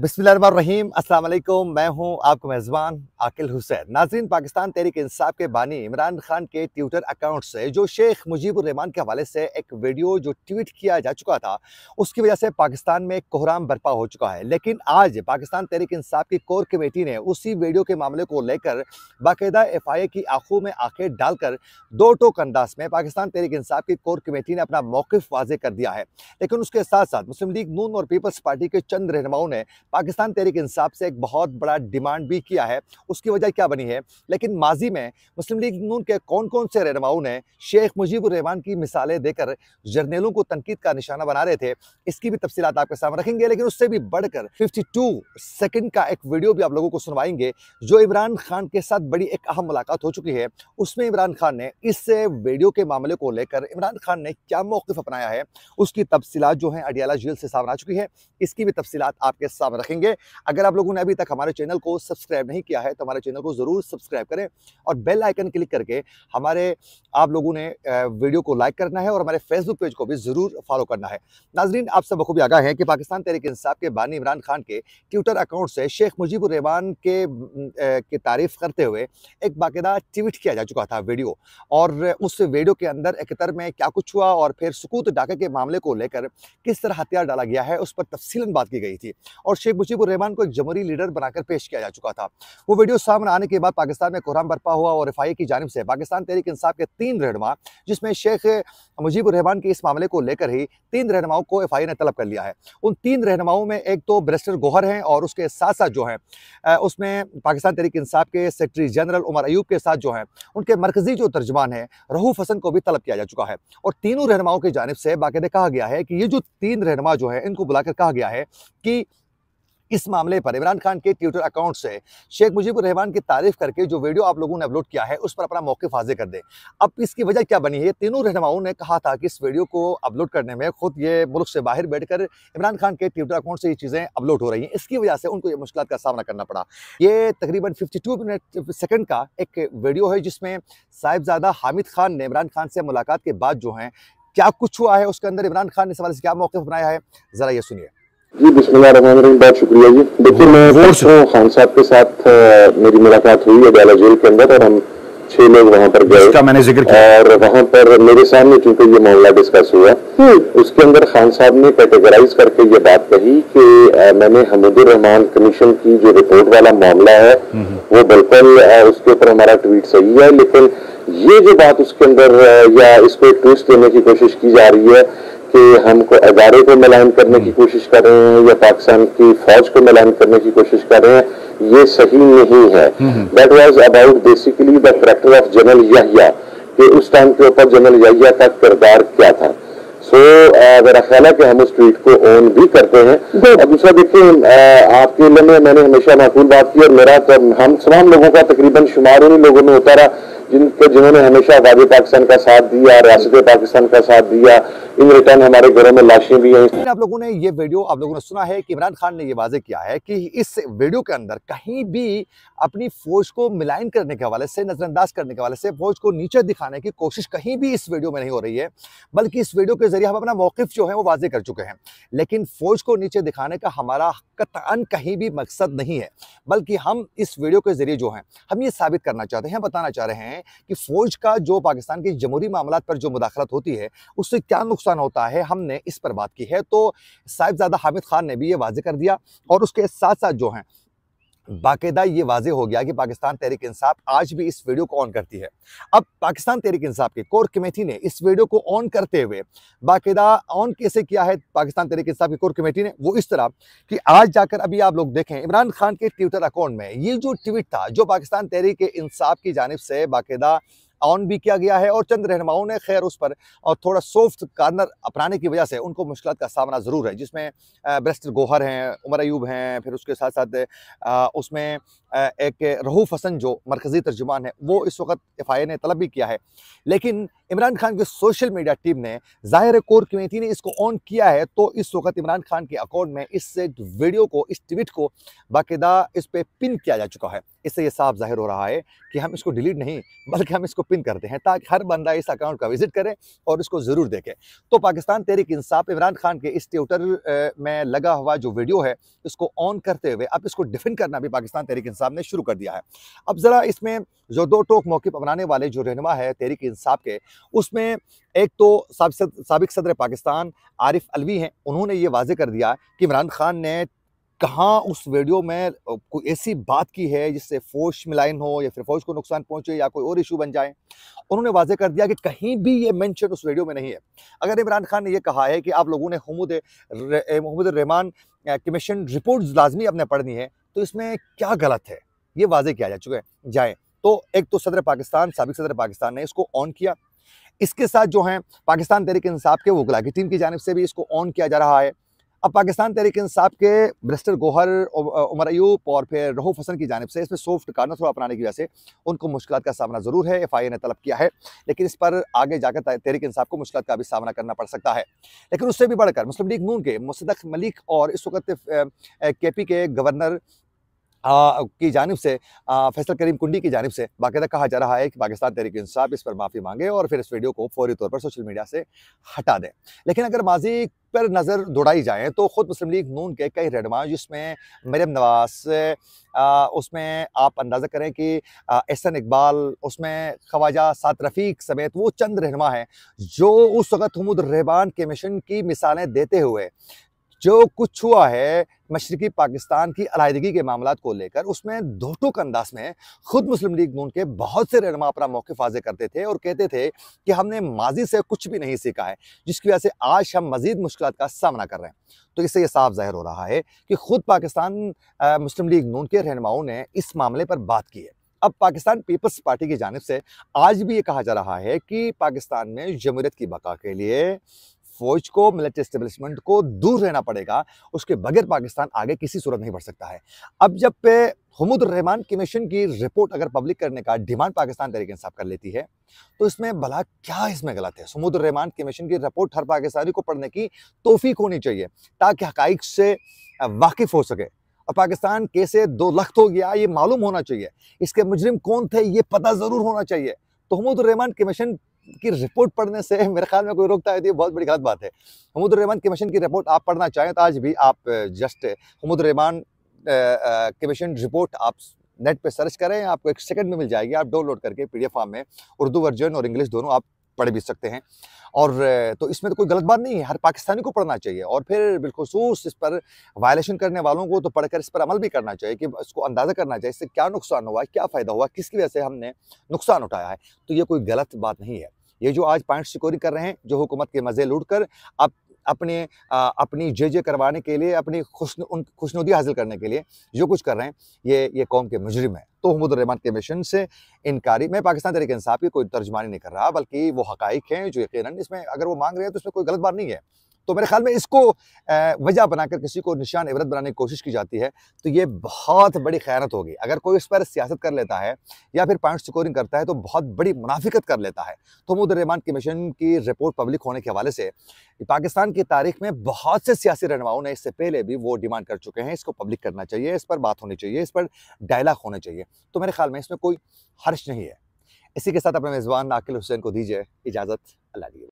बिस्मिल्लाम अस्सलाम वालेकुम मैं हूं आपको मेज़बान आकिल हुसैन नाजरीन पाकिस्तान तहरीक इंसाफ के बानी इमरान खान के ट्विटर अकाउंट से जो शेख रहमान के हवाले से एक वीडियो जो ट्वीट किया जा चुका था उसकी वजह से पाकिस्तान में कोहराम बरपा हो चुका है लेकिन आज पाकिस्तान तहरीक इंसाफ की कोर कमेटी ने उसी वीडियो के मामले को लेकर बाकायदा एफ आई ए की आंखों में आंखें डालकर दो टोक अंदाज में पाकिस्तान तहरीक इंसाफ की कोर कमेटी ने अपना मौकफ़ वाजे कर दिया है लेकिन उसके साथ साथ मुस्लिम लीग नून और पीपल्स पार्टी के चंद रहनुमाओं ने पाकिस्तान तहरीक इंसाफ से एक बहुत बड़ा डिमांड भी किया है उसकी वजह क्या बनी है लेकिन माजी में मुस्लिम लीग नून के कौन कौन से रहनुमाओं ने शेख मुजीबुररहमान की मिसालें देकर जर्नेलों को तनकीद का निशाना बना रहे थे इसकी भी तफसीत आपके सामने रखेंगे लेकिन उससे भी बढ़कर फिफ्टी टू सेकेंड का एक वीडियो भी आप लोगों को सुनवाएंगे जो इमरान खान के साथ बड़ी एक अहम मुलाकात हो चुकी है उसमें इमरान खान ने इस वीडियो के मामले को लेकर इमरान खान ने क्या मौकफ अपनाया है उसकी तफसीत जो है अडियाला जेल से सामने आ चुकी है इसकी भी तफसीत आपके सामने रखेंगे अगर आप लोगों ने अभी तक हमारे चैनल को सब्सक्राइब नहीं किया है तो हमारे चैनल को ज़रूर सब्सक्राइब करें और बेल आइकन क्लिक करके हमारे आप लोगों ने वीडियो को लाइक करना है और हमारे फेसबुक पेज को भी ज़रूर फॉलो करना है नाजरीन आप सब बखूबी आगा है कि पाकिस्तान तहरीक इंसाफ के बानी इमरान खान के ट्विटर अकाउंट से शेख मुजीबुररहमान के की तारीफ करते हुए एक बाकायदा ट्वीट किया जा चुका था वीडियो और उस वीडियो के अंदर इकहत्तर में क्या कुछ हुआ और फिर सुकूत डाके के मामले को लेकर किस तरह हथियार डाला गया है उस पर तफसीला बात की गई थी और शेख शेख मुजीबुर रहमान को एक जमहूरी लीडर बनाकर पेश किया जा चुका था वो वीडियो सामने आने के बाद पाकिस्तान में कोहराम बरपा हुआ और एफ की जानब से पाकिस्तान तहरीक इंसाफ के तीन रहनमा जिसमें शेख मुजीबुर रहमान के इस मामले को लेकर ही तीन रहनुमाओं को एफ ने तलब कर लिया है उन तीन रहनुमाओं में एक तो ब्रिस्टर गोहर हैं और उसके साथ साथ जो है उसमें पाकिस्तान तहरीक इंसाफ के सेक्रेटरी जनरल उमर अयूब के साथ जो है उनके मरकजी जो तर्जमान है रऊफ हसन को भी तलब किया जा चुका है और तीनों रहनुमाओं की जानब से बाकायदा कहा गया है कि ये जो तीन रहनमा जो है इनको बुलाकर कहा गया है कि इस मामले पर इमरान खान के ट्विटर अकाउंट से शेख मुजीबुर रहमान की तारीफ करके जो वीडियो आप लोगों ने अपलोड किया है उस पर अपना मौके हाजिर कर दें अब इसकी वजह क्या बनी है तीनों रहनुमाओं ने कहा था कि इस वीडियो को अपलोड करने में खुद ये मुल्क से बाहर बैठकर इमरान खान के ट्विटर अकाउंट से ये चीज़ें अपलोड हो रही हैं इसकी वजह से उनको ये मुश्किल का सामना करना पड़ा ये तकरीबन फिफ्टी मिनट सेकंड का एक वीडियो है जिसमें साहिबजादा हामिद खान ने इमरान खान से मुलाकात के बाद जो है क्या कुछ हुआ है उसके अंदर इमरान खान ने सवाल से क्या मौके बनाया है ज़रा ये सुनिए जी बिस्मिल्लाह बहुत शुक्रिया जी देखिए मैं परसों खान साहब के साथ मेरी मुलाकात हुई अदाला जेल के अंदर और हम छह लोग वहाँ पर गए मैंने जिक्र किया और वहाँ पर मेरे सामने चूंकि ये मामला डिस्कस हुआ हम्म। उसके अंदर खान साहब ने कैटेगराइज करके ये बात कही कि मैंने हमीदुररहमान कमीशन की जो रिपोर्ट वाला मामला है हम्म, हम्म। वो बिल्कुल उसके ऊपर हमारा ट्वीट सही है लेकिन ये जो बात उसके अंदर या इसको ट्विस्ट देने की कोशिश की जा रही है कि हमको अदारे को मिलान करने की हम्म। कोशिश कर रहे हैं या पाकिस्तान की फौज को मिलान करने की कोशिश कर रहे हैं ये सही नहीं है that was about basically the character of general Yahya कि उस टाइम के ऊपर जनरल याहिया का किरदार क्या था सो मेरा ख्याल है कि हम इस ट्वीट को ओन भी करते हैं और दूसरा देखिए आपके लिए में मैंने हमेशा माकूल बात की और मेरा तो हम तमाम लोगों का तकरीबन शुमार उन्हीं लोगों में होता रहा जिनके जिन्होंने हमेशा आबादी पाकिस्तान का साथ दिया रियासत पाकिस्तान का साथ दिया इन रिटर्न हमारे घरों में लाशें भी हैं आप लोगों ने ये वीडियो आप लोगों ने सुना है कि इमरान खान ने ये वाजे किया है कि इस वीडियो के अंदर कहीं भी अपनी फौज को मिलाइन करने के हवाले से नज़रअंदाज करने के हवाले से फौज को नीचे दिखाने की कोशिश कहीं भी इस वीडियो में नहीं हो रही है बल्कि इस वीडियो के जरिए जरिए हम अपना मौकफ जो है वो वाजे कर चुके हैं लेकिन फ़ौज को नीचे दिखाने का हमारा कतान कहीं भी मकसद नहीं है बल्कि हम इस वीडियो के ज़रिए जो हैं हम ये साबित करना चाहते हैं बताना चाह रहे हैं कि फ़ौज का जो पाकिस्तान के जमहूरी मामला पर जो मुदाखलत होती है उससे क्या नुकसान होता है हमने इस पर बात की है तो साहिबजादा हामिद खान ने भी ये वाजे कर दिया और उसके साथ साथ जो हैं बाकायदा ये वाजे हो गया कि पाकिस्तान तहरीक इंसाफ आज भी इस वीडियो को ऑन करती है अब पाकिस्तान तहरीक इंसाफ के कोर कमेटी ने इस वीडियो को ऑन करते हुए बाकायदा ऑन कैसे किया है पाकिस्तान तहरीक इंसाफ की कोर कमेटी ने वो इस तरह कि आज जाकर अभी आप लोग देखें इमरान खान के ट्विटर अकाउंट में ये जो ट्वीट था जो पाकिस्तान तहरीक इंसाफ की जानब से बाकायदा ऑन भी किया गया है और चंद रहनुमाओं ने खैर उस पर और थोड़ा सॉफ्ट कार्नर अपनाने की वजह से उनको मुश्किल का सामना ज़रूर है जिसमें ब्रेस्टर गोहर हैं उमर अयूब हैं फिर उसके साथ साथ उसमें एक रहूफ हसन जो मरकज़ी तर्जुमान है वो इस वक्त एफ आई ए ने तलब भी किया है लेकिन इमरान खान की सोशल मीडिया टीम ने ज़ाहिर कोर कमेटी ने इसको ऑन किया है तो इस वक्त इमरान खान के अकाउंट में इस वीडियो को इस ट्वीट को बाकायदा इस पर पिन किया जा चुका है इससे ये साफ जाहिर हो रहा है कि हम इसको डिलीट नहीं बल्कि हम इसको पिन करते हैं ताकि हर बंदा इस अकाउंट का विजिट करे और इसको ज़रूर देखे तो पाकिस्तान तहरीक इंसाफ इमरान खान के इस ट्विटर में लगा हुआ जो वीडियो है इसको ऑन करते हुए अब इसको डिफेंड करना भी पाकिस्तान तहरीक इंसाफ ने शुरू कर दिया है अब ज़रा इसमें जो दो टोक मौके अपनाने वाले जो रहनमा है तहरीक इंसाफ के उसमें एक तो सबक सदर पाकिस्तान आरिफ अलवी हैं उन्होंने ये वाजे कर दिया कि इमरान खान ने कहाँ उस वीडियो में कोई ऐसी बात की है जिससे फौज मिलाइन हो या फिर फौज को नुकसान पहुँचे या कोई और इशू बन जाए उन्होंने वाजह कर दिया कि कहीं भी ये मेंशन उस वीडियो में नहीं है अगर इमरान खान ने यह कहा है कि आप लोगों ने हमूद मोहम्मद रहमान कमीशन रिपोर्ट लाजमी अपने पढ़नी है तो इसमें क्या गलत है ये वाजे किया जा चुके जाए तो एक तो सदर पाकिस्तान सबक सदर पाकिस्तान ने इसको ऑन किया इसके साथ जो हैं पाकिस्तान तहरीक इंसाफ के वकला की टीम की जानब से भी इसको ऑन किया जा रहा है अब पाकिस्तान तहरीक इंसाफ के ब्रिस्टर गोहर उमर अयूब और फिर रऊफ हसन की जानब से इसमें सॉफ्ट कार्नर थोड़ा अपनाने की वजह से उनको मुश्किल का सामना ज़रूर है एफ आई ए ने तलब किया है लेकिन इस पर आगे जाकर तहरीक इंसाफ को मुश्किल का भी सामना करना पड़ सकता है लेकिन उससे भी बढ़कर मुस्लिम लीग नून के मुस्दक मलिक और इस वक्त के पी के गवर्नर आ, की जानब से फैसल करीम कुंडी की जानब से बाकायदा कहा जा रहा है कि पाकिस्तान तहरीक इंसाफ इस पर माफ़ी मांगे और फिर इस वीडियो को फौरी तौर पर सोशल मीडिया से हटा दें लेकिन अगर माजी पर नज़र दौड़ाई जाए तो ख़ुद मुस्लिम लीग नून के कई रहनुमा जिसमें मरियम नवाज उसमें आप अंदाज़ा करें कि एहसन इकबाल उसमें ख्वाजा सात रफ़ीक समेत वो चंद रहनमा हैं जो उस वक्त हमूद रहबान के मिशन की मिसालें देते हुए जो कुछ हुआ है मशरकी पाकिस्तान की अलहदगी के मामला को लेकर उसमें दो टूक अंदाज में ख़ुद मुस्लिम लीग नून के बहुत से रहनमा अपना मौके फ़ाज़े करते थे और कहते थे कि हमने माजी से कुछ भी नहीं सीखा है जिसकी वजह से आज हम मजीद मुश्किल का सामना कर रहे हैं तो इससे ये साफ जाहिर हो रहा है कि ख़ुद पाकिस्तान मुस्लिम लीग नून के रहनुमाओं ने इस मामले पर बात की है अब पाकिस्तान पीपल्स पार्टी की जानब से आज भी ये कहा जा रहा है कि पाकिस्तान में जमहूरियत की बका के लिए फौज को मिलिट्री स्टेब्लिशमेंट को दूर रहना पड़ेगा उसके बगैर पाकिस्तान आगे किसी सूरत नहीं बढ़ सकता है अब जब पे रहमान कमीशन की रिपोर्ट अगर पब्लिक करने का डिमांड पाकिस्तान तरीके इंसाफ कर लेती है तो इसमें भला क्या इसमें गलत है रहमान कमीशन की रिपोर्ट हर पाकिस्तानी को पढ़ने की तोफीक होनी चाहिए ताकि हक से वाकिफ हो सके और पाकिस्तान कैसे दो लख्त हो गया ये मालूम होना चाहिए इसके मुजरिम कौन थे ये पता ज़रूर होना चाहिए तो रहमान कमीशन की रिपोर्ट पढ़ने से मेरे ख्याल में कोई रोकता है तो ये बहुत बड़ी गलत बात है हमुदुररहमान कमीशन की रिपोर्ट आप पढ़ना चाहें तो आज भी आप जस्ट हमुदुररहमान कमीशन रिपोर्ट आप नेट पे सर्च करें आपको एक सेकंड में मिल जाएगी आप डाउनलोड करके पीडीएफ फॉर्म में उर्दू वर्जन और इंग्लिश दोनों आप पढ़ भी सकते हैं और तो इसमें तो कोई गलत बात नहीं है हर पाकिस्तानी को पढ़ना चाहिए और फिर बिलखसूस इस पर वायलेशन करने वालों को तो पढ़कर इस पर अमल भी करना चाहिए कि इसको अंदाज़ा करना चाहिए इससे क्या नुकसान हुआ क्या फ़ायदा हुआ किसकी वजह से हमने नुकसान उठाया है तो ये कोई गलत बात नहीं है ये जो आज पॉइंट सिक्योरी कर रहे हैं जो हुकूमत के मज़े लूट कर अब अपने आ, अपनी जे जे करवाने के लिए अपनी खुशन उन खुशनुदी हासिल करने के लिए जो कुछ कर रहे हैं ये ये कौम के मुजरिम है तो हमदुलरहमान के मिशन से इनकारी मैं पाकिस्तान तरीके इंसाफ की कोई तर्जमानी नहीं कर रहा बल्कि वो हक़ हैं जो यकीन इसमें अगर वो मांग रहे हैं तो उसमें कोई गलत बात नहीं है तो मेरे ख्याल में इसको वजह बनाकर किसी को निशान इबरत बनाने की कोशिश की जाती है तो ये बहुत बड़ी खैरत होगी अगर कोई इस पर सियासत कर लेता है या फिर पॉइंट स्कोरिंग करता है तो बहुत बड़ी मुनाफिकत कर लेता है तो मुदरमान कमीशन की रिपोर्ट पब्लिक होने के हवाले से पाकिस्तान की तारीख में बहुत से सियासी रहनुमाओं ने इससे पहले भी वो डिमांड कर चुके हैं इसको पब्लिक करना चाहिए इस पर बात होनी चाहिए इस पर डायलॉग होने चाहिए तो मेरे ख्याल में इसमें कोई हर्ष नहीं है इसी के साथ अपने मेज़बान आकिल हुसैन को दीजिए इजाज़त अल्लाह